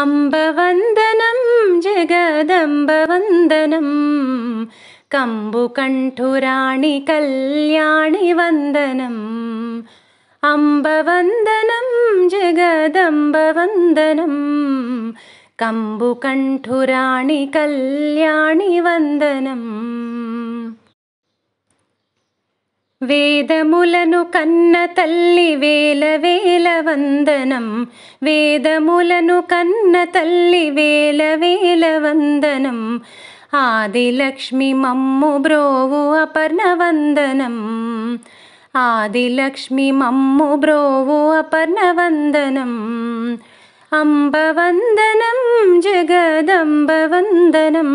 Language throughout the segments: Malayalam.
അംബവന്ദനം ജഗദംബവന്ദനം കമ്പുകണ്ഠുരാണി കല്യാണി വന്ദനം അംബവന്ദനം ജഗദംബവന്ദനം കമ്പുകണ്ഠുരാണി കല്യാണി വന്ദനം వేదములను కన్న తల్లి వేలవేల వందనం వేదములను కన్న తల్లి వేలవేల వందనం ఆదిలక్ష్మి మమ్ముబ్రోవు అపర్ణ వందనం ఆదిలక్ష్మి మమ్ముబ్రోవు అపర్ణ వందనం అంబ వందనం జగదంబ వందనం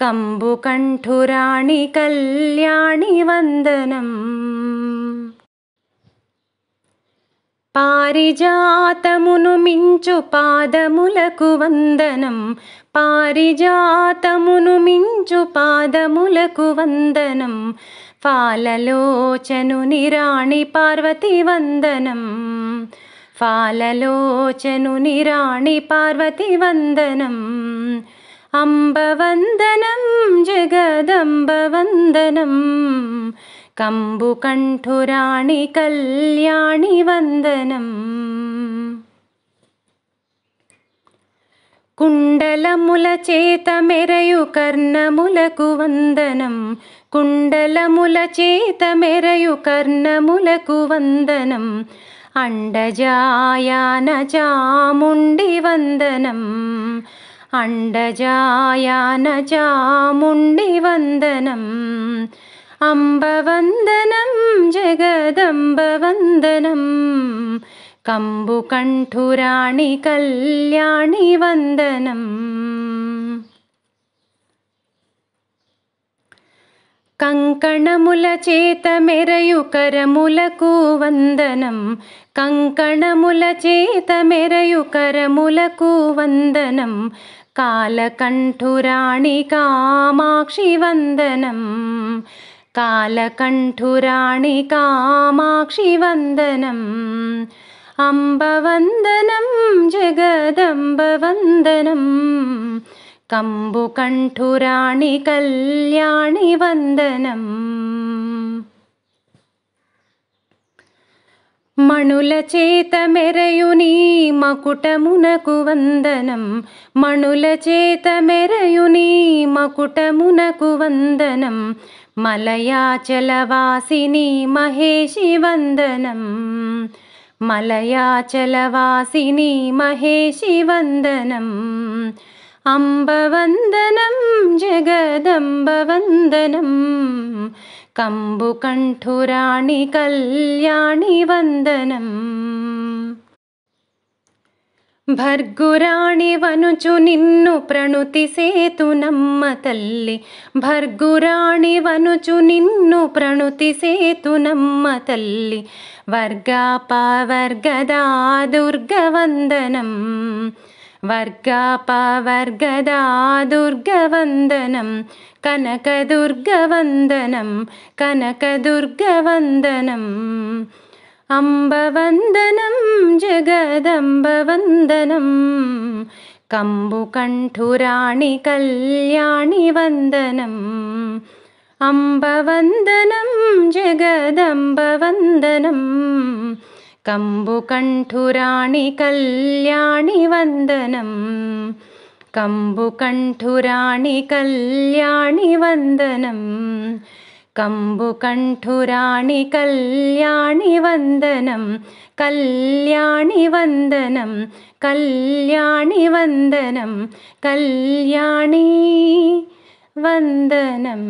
కంబుకంఠురాణి కళ్యాణి వందనం పారిజాతమును మించు పాదములకు వందనం పారిజాతమును మించు పాదములకు వందనం ఫాలలోచను నిరాణి పార్వతి వందనం ఫాలలోచను నిరాణి పార్వతి వందనం അംബവന്ദനം ജഗദംബവന്ദനം കമ്പുകണ്ഠുരാണി കല്യാണി വന്ദനം കുണ്ടലമുല ചേതമെരയു കർണമുലകു വന്ദനം കുണ്ടലമുല ചേതമെരയു കർണമുലകു വന്ദനം അണ്ടജായാന ചാമുണ്ടി വന്ദനം അണ്ടജായാനചാമുണ്ടി വന്ദനം അംബവന്ദനം ജഗദംബവന്ദനം കമ്പുകണ്ഠുരാണി കല്യാണി വന്ദനം കങ്കണമുല ചേതമെരയുകരമുലകു വന്ദനം കങ്കണമുല ചേതമെരയുകരമുലകു വന്ദനം कालकण्ठुराणि वन्दनम् कालकण्ठुराणि वन्दनम् अम्बवन्दनं जगदम्बवन्दनम् कम्बुकण्ठुराणि कल्याणि वन्दनम् మణుల చేత మెరయుని మకుటమునకు వందనం మణుల చేత మెరయుని మకుటమునకు వందనం మలయాచలవాసిని మహేషి వందనం మలయాచలవాసిని మహేషి వందనం അംബവന്ദനം ജഗദംബവന്ദനം कम्बुकण्ठुराणि कल्याणि वन्दनम् भर्गुराणि वनुचु निन्नु प्रणुतिसेतुनं मतल्लि भर्गुराणि वनुचु निन्नु प्रणुतिसेतुनं म तल्लि वर्गापावर्गदा दुर्गवन्दनम् വർഗാപാവർഗദാദുർഗവന്ദനം കനകദുർഗവന്ദനം കനകദുർഗവന്ദനം അംബവന്ദനം ജഗദംബവന്ദനം കമ്പുകണ്ഠുരാണി കല്യാണി വന്ദനം അംബവന്ദനം ജഗദംബവന്ദനം कम्बुकण्ठुराणि कल्याणि वन्दनं कम्बुकण्ठुराणि कल्याणि वन्दनं कम्बुकण्ठुराणि कल्याणि वन्दनं कल्याणि वन्दनं कल्याणि वन्दनं कल्याणी वन्दनम्